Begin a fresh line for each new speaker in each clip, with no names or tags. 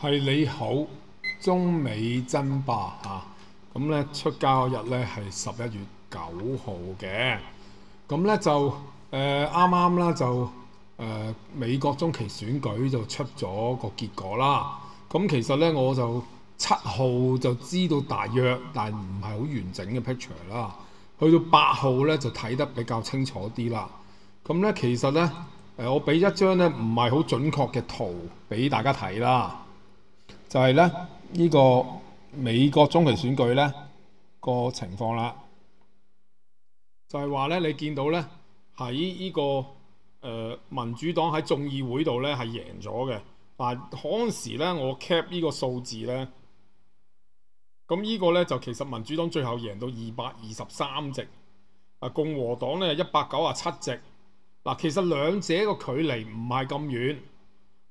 系你好，中美争霸吓咁咧，出交日咧系十一月九号嘅。咁咧就诶啱啱啦，就诶美国中期选举就出咗个结果啦。咁其实咧，我就七号就知道大约，但唔系好完整嘅 picture 啦。去到八号咧，就睇得比较清楚啲啦。咁咧，其实咧诶，我俾一张咧唔系好准确嘅图俾大家睇啦。就係咧，呢個美國中期選舉咧個情況啦。就係話咧，你見到咧喺呢個誒民主黨喺眾議會度咧係贏咗嘅，嗱嗰陣時咧我 cap 呢個數字咧，咁呢個咧就其實民主黨最後贏到二百二十三席，啊共和黨咧一百九啊七席，嗱其實兩者個距離唔係咁遠。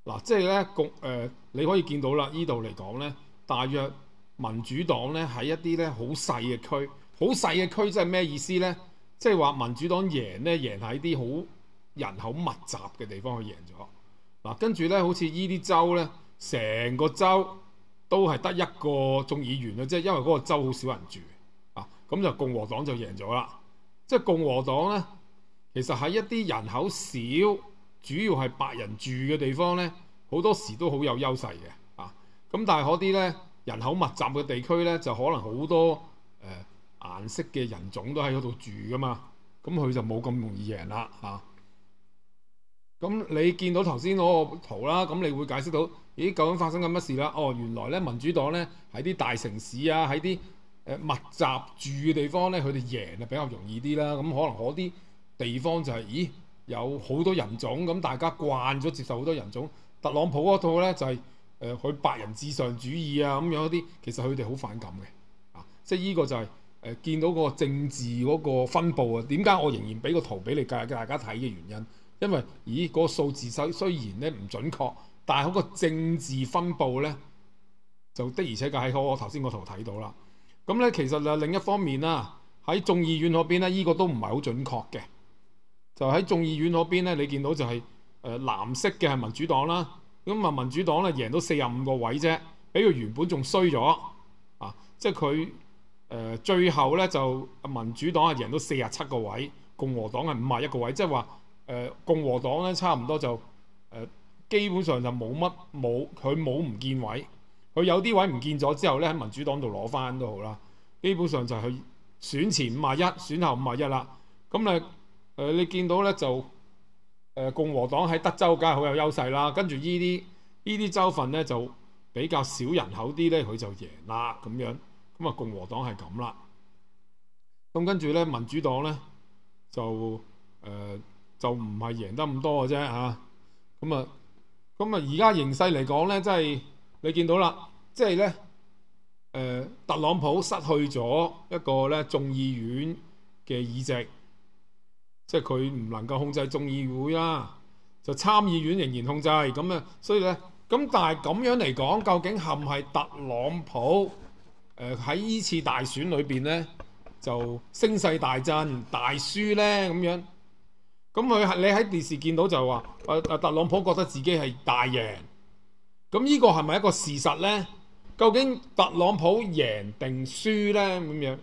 嗱，即係咧，共誒，你可以見到啦，依度嚟講咧，大約民主黨咧喺一啲咧好細嘅區，好細嘅區即係咩意思咧？即係話民主黨贏咧，贏喺啲好人口密集嘅地方去贏咗。嗱，跟住咧，好似依啲州咧，成個州都係得一個眾議員啦，即係因為嗰個州好少人住啊，咁就共和黨就贏咗啦。即係共和黨咧，其實喺一啲人口少。主要係白人住嘅地方呢，好多時都好有優勢嘅啊！咁但係嗰啲呢，人口密集嘅地區呢，就可能好多誒顏色嘅人種都喺嗰度住噶嘛，咁佢就冇咁容易贏啦嚇。咁你見到頭先嗰個圖啦，咁你會解釋到，咦，究竟發生緊乜事啦？哦，原來呢，民主黨呢，喺啲大城市啊，喺啲誒密集住嘅地方呢，佢哋贏啊比較容易啲啦。咁可能嗰啲地方就係，咦？有好多人種咁，大家慣咗接受好多人種。特朗普嗰套咧就係誒佢白人至上主義啊咁樣啲，其實佢哋好反感嘅啊。即係依個就係誒見到個政治嗰個分佈啊。點解我仍然俾個圖俾你介大家睇嘅原因？因為咦嗰個數字雖雖然咧唔準確，但係嗰個政治分佈咧就的而且確喺我頭先個圖睇到啦。咁咧其實啊另一方面啊喺眾議院嗰邊咧依個都唔係好準確嘅。就喺眾議院嗰邊咧，你見到就係誒藍色嘅係民主黨啦，咁啊民主黨咧贏到四廿五個位啫，比佢原本仲衰咗啊！即係佢誒最後咧就民主黨係贏到四廿七個位，共和黨係五廿一個位，即係話誒共和黨咧差唔多就誒基本上就冇乜冇佢冇唔見位，佢有啲位唔見咗之後咧喺民主黨度攞翻都好啦，基本上就係選前五廿一，選後五廿一啦，咁咧。誒你見到咧就誒共和黨喺德州梗係好有優勢啦，跟住呢啲呢啲州份咧就比較少人口啲咧，佢就贏啦咁樣。咁啊共和黨係咁啦。咁跟住咧民主黨咧就誒就唔係贏得咁多嘅啫嚇。咁啊咁啊而家形勢嚟講咧，真係你見到啦，即係咧誒特朗普失去咗一個咧眾議院嘅議席。即系佢唔能够控制众议会啦，就参议院仍然控制咁啊，所以咧咁但系咁样嚟讲，究竟系唔系特朗普喺呢次大选里边咧就声势大振，大输咧咁样？咁佢你喺电视见到就话，诶特朗普觉得自己系大赢，咁呢个系咪一个事实咧？究竟特朗普赢定输咧咁样？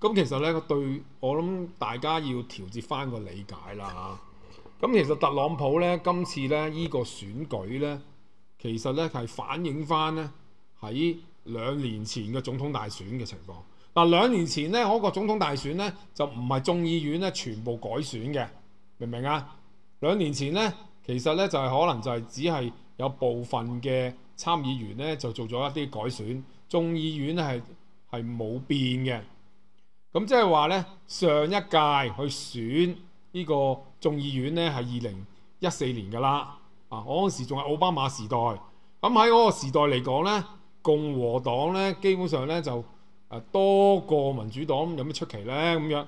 咁其實咧，對我諗，大家要調節翻個理解啦。咁其實特朗普咧，今次咧依個選舉咧，其實咧係反映翻咧喺兩年前嘅總統大選嘅情況。嗱，兩年前咧嗰個總統大選咧就唔係眾議院咧全部改選嘅，明唔明啊？兩年前咧，其實咧就係可能就係只係有部分嘅參議員咧就做咗一啲改選，眾議院咧係係冇變嘅。咁即係話呢，上一屆去選呢個眾議院呢，係二零一四年㗎啦。啊，嗰陣時仲係奧巴馬時代。咁喺嗰個時代嚟講呢，共和黨呢，基本上呢，就多過民主黨，有咩出奇呢？咁樣？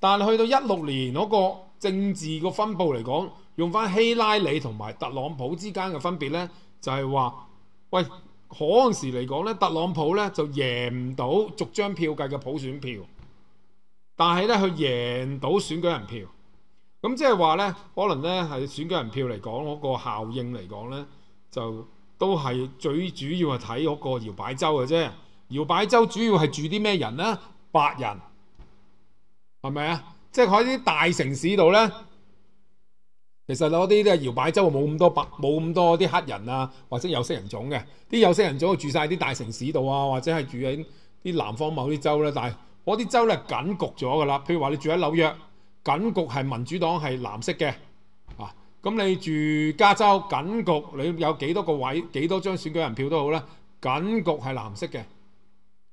但去到一六年嗰個政治個分佈嚟講，用翻希拉里同埋特朗普之間嘅分別呢，就係話喂，嗰陣時嚟講呢，特朗普呢，就贏唔到逐張票計嘅普選票。但係咧，佢贏到選舉人票，咁即係話咧，可能咧係選舉人票嚟講嗰個效應嚟講咧，就都係最主要係睇嗰個搖擺州嘅啫。搖擺州主要係住啲咩人咧？白人係咪啊？即係喺啲大城市度咧，其實攞啲咧摇搖擺州冇咁多白，冇咁多啲黑人啊，或者有色人種嘅。啲有色人種住晒啲大城市度啊，或者係住喺啲南方某啲州咧，但系嗰啲州咧緊局咗㗎啦，譬如話你住喺紐約，緊局係民主黨係藍色嘅啊，咁你住加州緊局，你有幾多個位、幾多張選舉人票都好啦，緊局係藍色嘅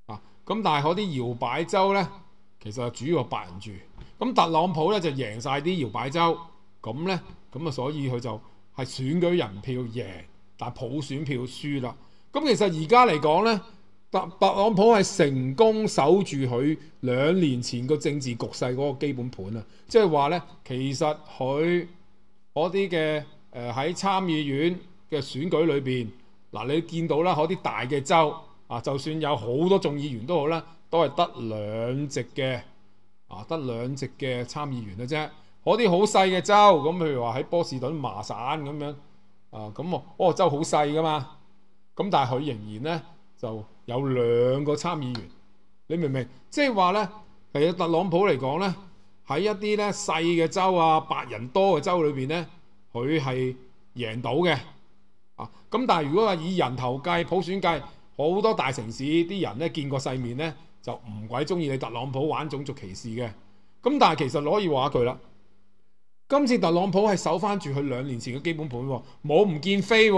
啊，咁但係嗰啲搖擺州咧，其實主要係白人住，咁特朗普咧就贏晒啲搖擺州，咁咧咁啊，所以佢就係選舉人票贏，但普選票輸啦。咁其實而家嚟講咧。特朗普係成功守住佢兩年前個政治局勢嗰個基本盤啊！即係話咧，其實佢嗰啲嘅誒喺參議院嘅選舉裏邊，嗱你見到啦，嗰啲大嘅州啊，就算有好多眾議員都好啦，都係得兩席嘅啊，得兩席嘅參議員嘅啫。嗰啲好細嘅州，咁譬如話喺波士頓麻省咁樣啊，咁哦州好細噶嘛，咁但係佢仍然咧就。有兩個參議員，你明唔明？即係話呢，其實特朗普嚟講呢，喺一啲呢細嘅州啊、白人多嘅州裏面呢，佢係贏到嘅咁但係如果話以人頭計、普選計，好多大城市啲人呢見過世面呢，就唔鬼中意你特朗普玩種族歧視嘅。咁但係其實可以話一句啦，今次特朗普係守翻住佢兩年前嘅基本盤，冇唔見飛。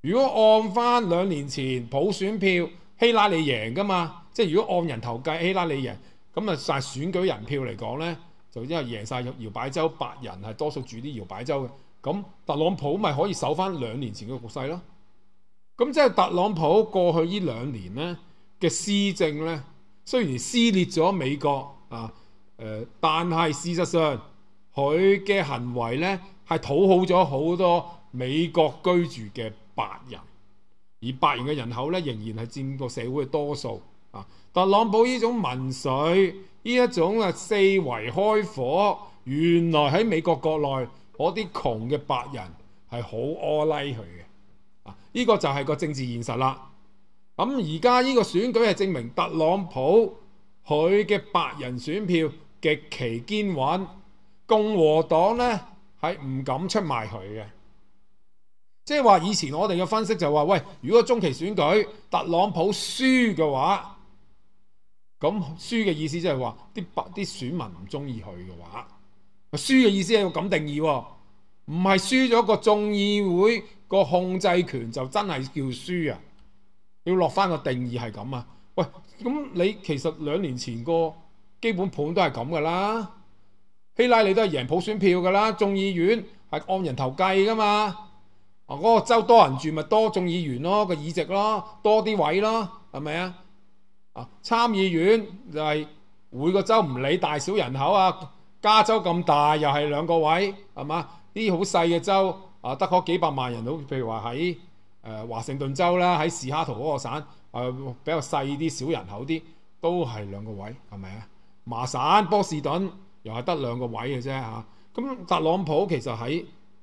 如果按翻兩年前普選票，希拉里贏噶嘛？即係如果按人頭計，希拉里贏咁啊，曬選舉人票嚟講咧，就因為贏曬入搖擺州，白人係多數住啲搖擺州嘅咁，特朗普咪可以守翻兩年前嘅局勢咯。咁即係特朗普過去呢兩年咧嘅施政咧，雖然撕裂咗美國啊，誒，但係事實上佢嘅行為咧係討好咗好多美國居住嘅。白人，而白人嘅人口咧仍然係佔個社會嘅多數啊。特朗普呢種民粹，呢一種啊四圍開火，原來喺美國國內嗰啲窮嘅白人係好屙拉佢嘅啊！依個就係個政治現實啦。咁而家呢個選舉係證明特朗普佢嘅白人選票極其堅穩，共和黨呢係唔敢出賣佢嘅。即係話，以前我哋嘅分析就話：，喂，如果中期選舉特朗普輸嘅話，咁輸嘅意思即係話啲白啲選民唔中意佢嘅話，輸嘅意思係咁定義，唔係輸咗個眾議會個控制權就真係叫輸啊。要落翻個定義係咁啊。喂，咁你其實兩年前個基本盤都係咁噶啦，希拉里都係贏普選票噶啦，眾議院係按人頭計噶嘛。啊！嗰個州多人住咪多眾議員咯，個議席咯，多啲位咯，係咪啊？啊，參議院就係每個州唔理大小人口啊。加州咁大又係兩個位，係嘛？啲好細嘅州啊，得嗰幾百萬人，好譬如話喺誒華盛頓州啦，喺時哈圖嗰個省，誒比較細啲、小人口啲，都係兩個位，係咪啊？麻省波士頓又係得兩個位嘅啫嚇。咁特朗普其實喺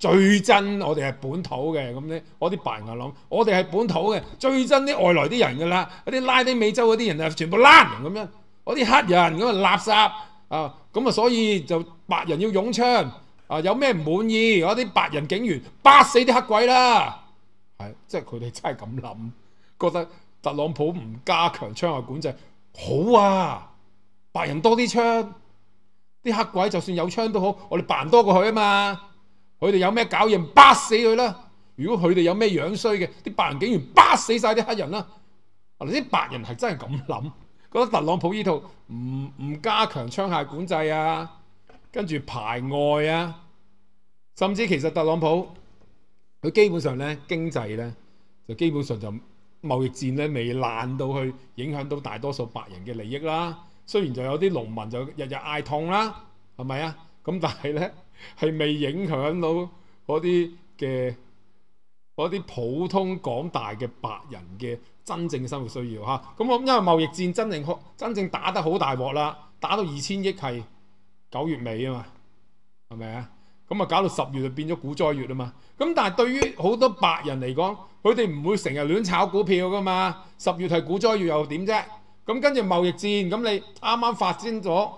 最真我哋係本土嘅，咁咧，我啲白人就諗，我哋係本土嘅最真啲外來啲人㗎啦，嗰啲拉丁美洲嗰啲人啊全部爛咁樣，嗰啲黑人咁啊垃圾啊，咁啊所以就白人要擁槍啊，有咩唔滿意嗰啲白人警員，巴死啲黑鬼啦，係即係佢哋真係咁諗，覺得特朗普唔加強槍械管制好啊，白人多啲槍，啲黑鬼就算有槍都好，我哋扮多過佢啊嘛。佢哋有咩搞嘢，巴死佢啦！如果佢哋有咩樣衰嘅，啲白人警員巴死晒啲黑人啦！嗱啲白人係真係咁諗，覺得特朗普呢套唔唔加強槍械管制啊，跟住排外啊，甚至其實特朗普佢基本上咧經濟咧就基本上就貿易戰咧未爛到去影響到大多數白人嘅利益啦。雖然就有啲農民就日日嗌痛啦，係咪啊？咁但係咧。係未影響到嗰啲嘅嗰啲普通廣大嘅白人嘅真正嘅生活需要嚇。咁我因為貿易戰真正真正打得好大鑊啦，打到二千億係九月尾啊嘛，係咪啊？咁啊搞到十月就變咗股災月啊嘛。咁但係對於好多白人嚟講，佢哋唔會成日亂炒股票㗎嘛。十月係股災月又點啫？咁跟住貿易戰，咁你啱啱發展咗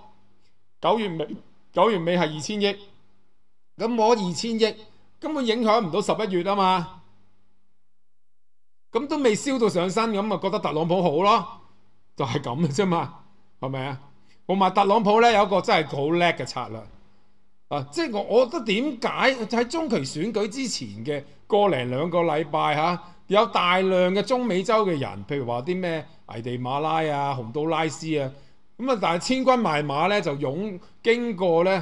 九月尾，九月尾係二千億。咁我二千亿根本影響唔到十一月啊嘛，咁都未燒到上身，咁啊覺得特朗普好咯，就係咁嘅啫嘛，係咪啊？同埋特朗普咧有一個真係好叻嘅策略，啊，即係我覺得點解喺中期選舉之前嘅個零兩個禮拜嚇，有大量嘅中美洲嘅人，譬如話啲咩危地馬拉啊、洪都拉斯啊，咁啊，但係千軍萬馬咧就湧經過咧。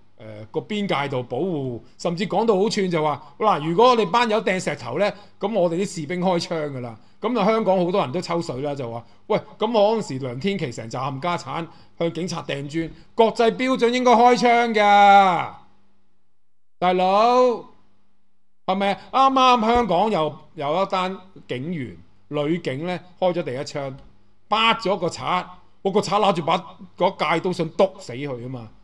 誒個邊界度保護，甚至講到好串就話嗱，如果我哋班友掟石頭咧，咁我哋啲士兵開槍噶啦。咁啊，香港好多人都抽水啦，就話喂，咁我嗰陣時梁天琪成冚家產向警察掟磚，國際標準應該開槍噶，大佬係咪？啱啱香港又有一單警員女警咧開咗第一槍，巴咗個賊，個賊攞住把嗰戒刀想篤死佢啊嘛～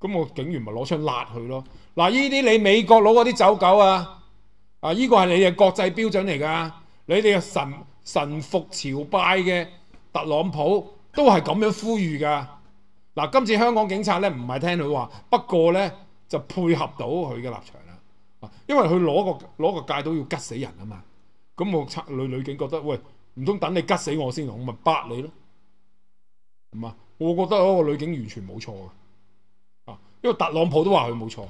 咁我警員咪攞槍辣佢咯。嗱，呢啲你美國佬嗰啲走狗啊，啊，個係你嘅國際標準嚟噶。你哋神神服朝拜嘅特朗普都係咁樣呼籲噶。嗱，今次香港警察咧唔係聽佢話，不過咧就配合到佢嘅立場啦。因為佢攞個攞個戒刀要吉死人啊嘛。咁我女女警覺得喂，唔通等你吉死我先啊？我咪八你咯。我覺得嗰個女警完全冇錯因為特朗普都話佢冇錯，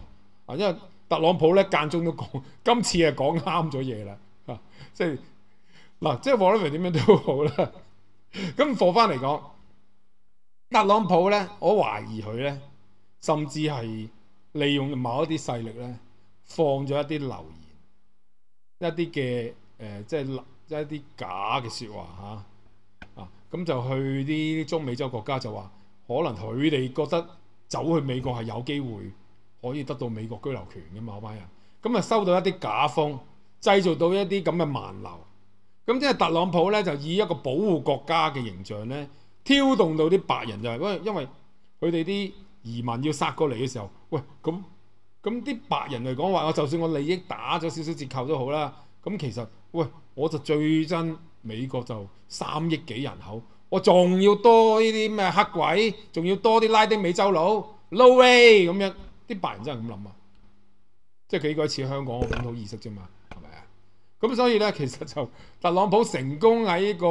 啊，因為特朗普咧間中都講，今次係講啱咗嘢啦，嚇，即係嗱，即係王力威點樣都好啦。咁放翻嚟講，特朗普咧，我懷疑佢咧，甚至係利用某一啲勢力咧，放咗一啲留言，一啲嘅誒，即係一啲假嘅説話嚇，啊，咁就去啲中美洲國家就話，可能佢哋覺得。走去美國係有機會可以得到美國居留權嘅嘛？嗰班人咁啊收到一啲假風，製造到一啲咁嘅饅流。咁即係特朗普咧就以一個保護國家嘅形象咧，挑動到啲白人就係，因為因為佢哋啲移民要殺過嚟嘅時候，喂咁咁啲白人嚟講話，我就算我利益打咗少少折扣都好啦。咁其實喂我就最憎美國就三億幾人口。我仲要多呢啲咩黑鬼，仲要多啲拉丁美洲佬，no way 咁樣，啲白人真係咁諗啊！即係佢該似香港本土意識啫嘛，係咪啊？咁所以咧，其實就特朗普成功喺呢個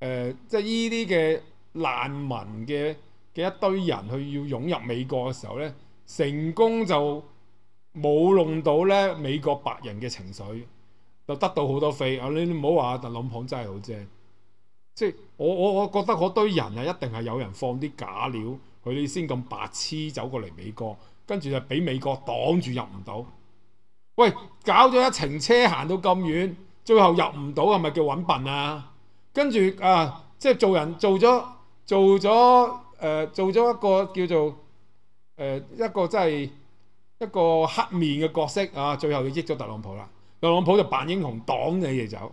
誒，即係依啲嘅難民嘅嘅一堆人去要涌入美國嘅時候咧，成功就冇弄到咧美國白人嘅情緒，就得到好多飛啊！你唔好話特朗普真係好正。即係我我我覺得嗰堆人啊，一定係有人放啲假料，佢哋先咁白痴走過嚟美國，跟住就俾美國擋住入唔到。喂，搞咗一程車行到咁遠，最後入唔到係咪叫揾笨啊？跟住啊，即係做人做咗做咗誒做咗一個叫做誒一個即係一個黑面嘅角色啊，最後就益咗特朗普啦，特朗普就扮英雄擋你哋走。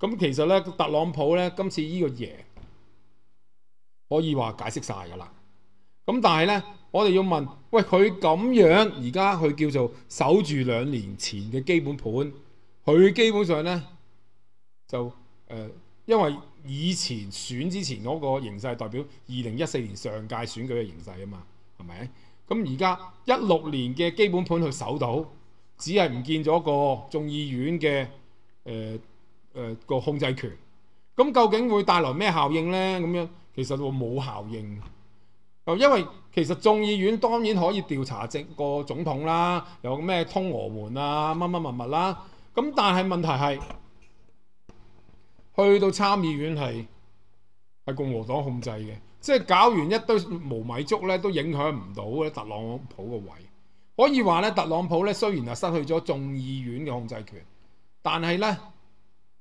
咁其實咧，特朗普咧今次呢個贏可以話解釋晒噶啦。咁但係咧，我哋要問，喂佢咁樣而家佢叫做守住兩年前嘅基本盤，佢基本上咧就誒，因為以前選之前嗰個形勢代表二零一四年上屆選舉嘅形勢啊嘛，係咪？咁而家一六年嘅基本盤佢守到，只係唔見咗個眾議院嘅誒。個控制權咁究竟會帶來咩效應呢？咁樣其實會冇效應，因為其實眾議院當然可以調查整個總統啦，有咩通俄門啊，乜乜物物啦。咁但係問題係去到參議院係係共和黨控制嘅，即係搞完一堆毛米竹咧，都影響唔到咧特朗普個位。可以話咧，特朗普咧雖然係失去咗眾議院嘅控制權，但係咧。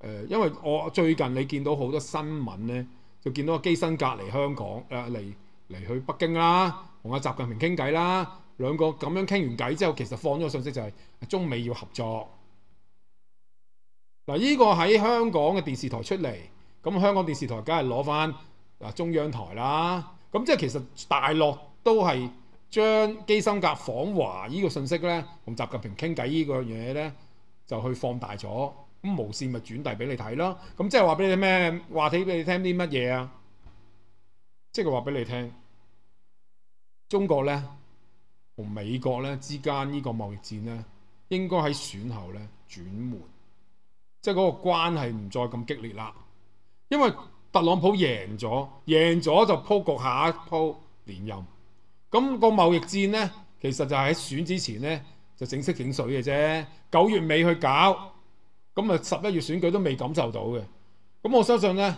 誒，因為我最近你見到好多新聞咧，就見到基辛格嚟香港，誒嚟嚟去北京啦，同阿習近平傾偈啦，兩個咁樣傾完偈之後，其實放咗個信息就係中美要合作。嗱，依個喺香港嘅電視台出嚟，咁香港電視台梗係攞翻嗱中央台啦，咁即係其實大陸都係將基辛格訪華呢個信息咧，同習近平傾偈呢個嘢咧，就去放大咗。咁無線咪轉遞俾你睇咯。咁即係話俾你聽咩話題？俾你聽啲乜嘢啊？即係佢話俾你聽，中國咧同美國咧之間呢個貿易戰咧應該喺選後咧轉緩，即係嗰個關係唔再咁激烈啦。因為特朗普贏咗，贏咗就鋪局下一鋪連任。咁個貿易戰咧其實就喺選之前咧就整色整水嘅啫，九月尾去搞。咁啊十一月選舉都未感受到嘅，咁我相信呢，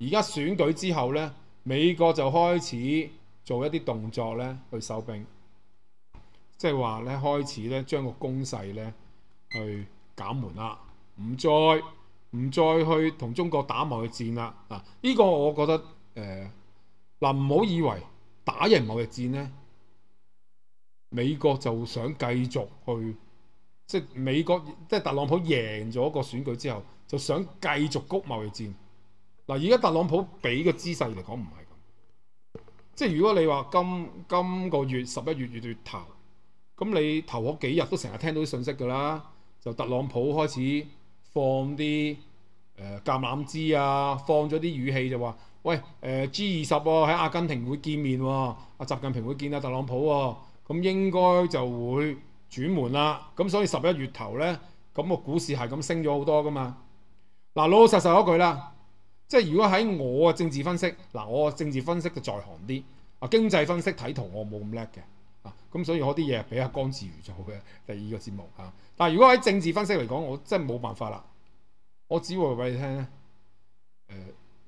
而家選舉之後呢，美國就開始做一啲動作呢去收兵，即係話呢，開始呢將個攻勢呢去減緩啦，唔再唔再去同中國打貿易戰啦啊！呢個我覺得誒嗱唔好以為打贏貿易戰呢，美國就想繼續去。即係美國，即係特朗普贏咗個選舉之後，就想繼續谷貿易戰。嗱，而家特朗普俾嘅姿勢嚟講唔係咁。即係如果你話今今個月十一月月頭，咁你頭嗰幾日都成日聽到啲信息㗎啦，就特朗普開始放啲誒夾攬枝啊，放咗啲語氣就話：，喂，誒 G 二十喎喺阿根廷會見面喎，阿習近平會見阿特朗普喎，咁應該就會。轉門啦，咁所以十一月頭咧，咁個股市係咁升咗好多噶嘛。嗱老老實實嗰句啦，即係如果喺我嘅政治分析，嗱我嘅政治分析就在行啲，啊經濟分析睇圖我冇咁叻嘅，啊咁所以我啲嘢係比阿江志如做嘅 第二個節目啊。但係如果喺政治分析嚟講，我真係冇辦法啦，我只會話畀你聽咧，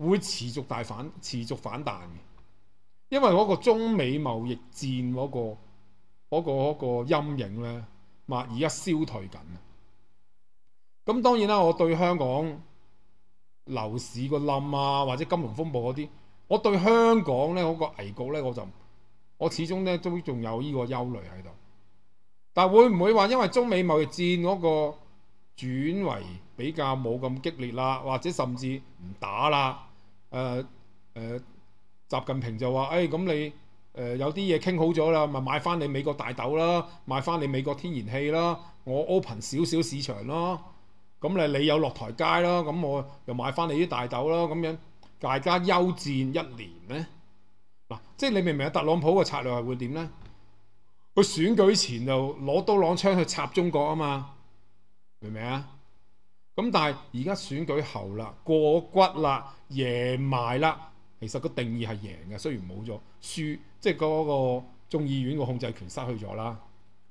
誒會持續大反，持續反彈嘅，因為嗰個中美貿易戰嗰個。嗰个嗰个阴影咧，嘛而家消退紧咁当然啦，我对香港楼市个冧啊，或者金融风暴嗰啲，我对香港咧嗰个危局咧，我就我始终咧都仲有呢个忧虑喺度。但会唔会话因为中美贸易战嗰个转为比较冇咁激烈啦，或者甚至唔打啦？诶诶，习近平就话：诶咁你？誒有啲嘢傾好咗啦，咪買翻你美國大豆啦，買翻你美國天然氣啦，我 open 少少市場咯，咁你你有落台街咯，咁我又買翻你啲大豆啦，咁樣大家休戰一年咧，嗱，即係你明唔明啊？特朗普嘅策略係會點咧？佢選舉前就攞刀攞槍去插中國啊嘛，明唔明啊？咁但係而家選舉後啦，過骨啦，贏埋啦。其實個定義係贏嘅，雖然冇咗輸，即係嗰個眾議院個控制權失去咗啦，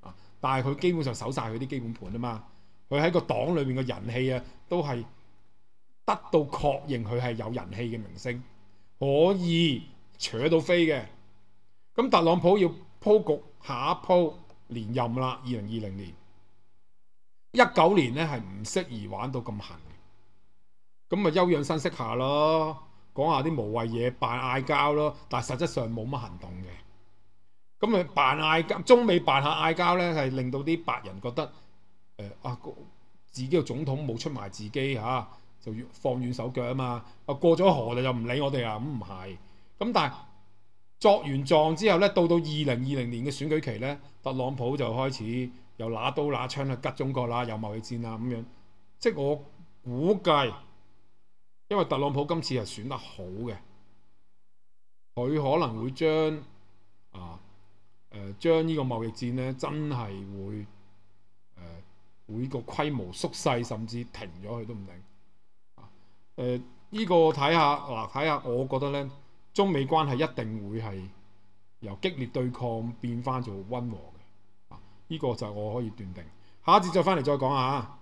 啊！但係佢基本上守晒佢啲基本盤啊嘛，佢喺個黨裏面嘅人氣啊，都係得到確認，佢係有人氣嘅明星，可以扯到飛嘅。咁特朗普要鋪局下一鋪連任啦，二零二零年一九年咧係唔適宜玩到咁狠，咁咪休養身息下咯。講下啲無謂嘢，扮嗌交咯，但係實質上冇乜行動嘅。咁咪扮嗌交，中美扮下嗌交咧，係令到啲白人覺得誒啊，自己個總統冇出埋自己嚇，就放軟手腳啊嘛。啊過咗河就就唔理我哋啊，咁唔係。咁但係作完狀之後咧，到到二零二零年嘅選舉期咧，特朗普就開始又拿刀拿槍去吉中國啦，又貿易戰啦咁樣。即係我估計。因为特朗普今次系选得好嘅，佢可能会将啊诶将呢个贸易战咧真系会诶会个规模缩细，甚至停咗佢都唔定。诶呢个睇下嗱睇下，我觉得咧中美关系一定会系由激烈对抗变翻做温和嘅。呢个就我可以断定。下一节再翻嚟再讲啊！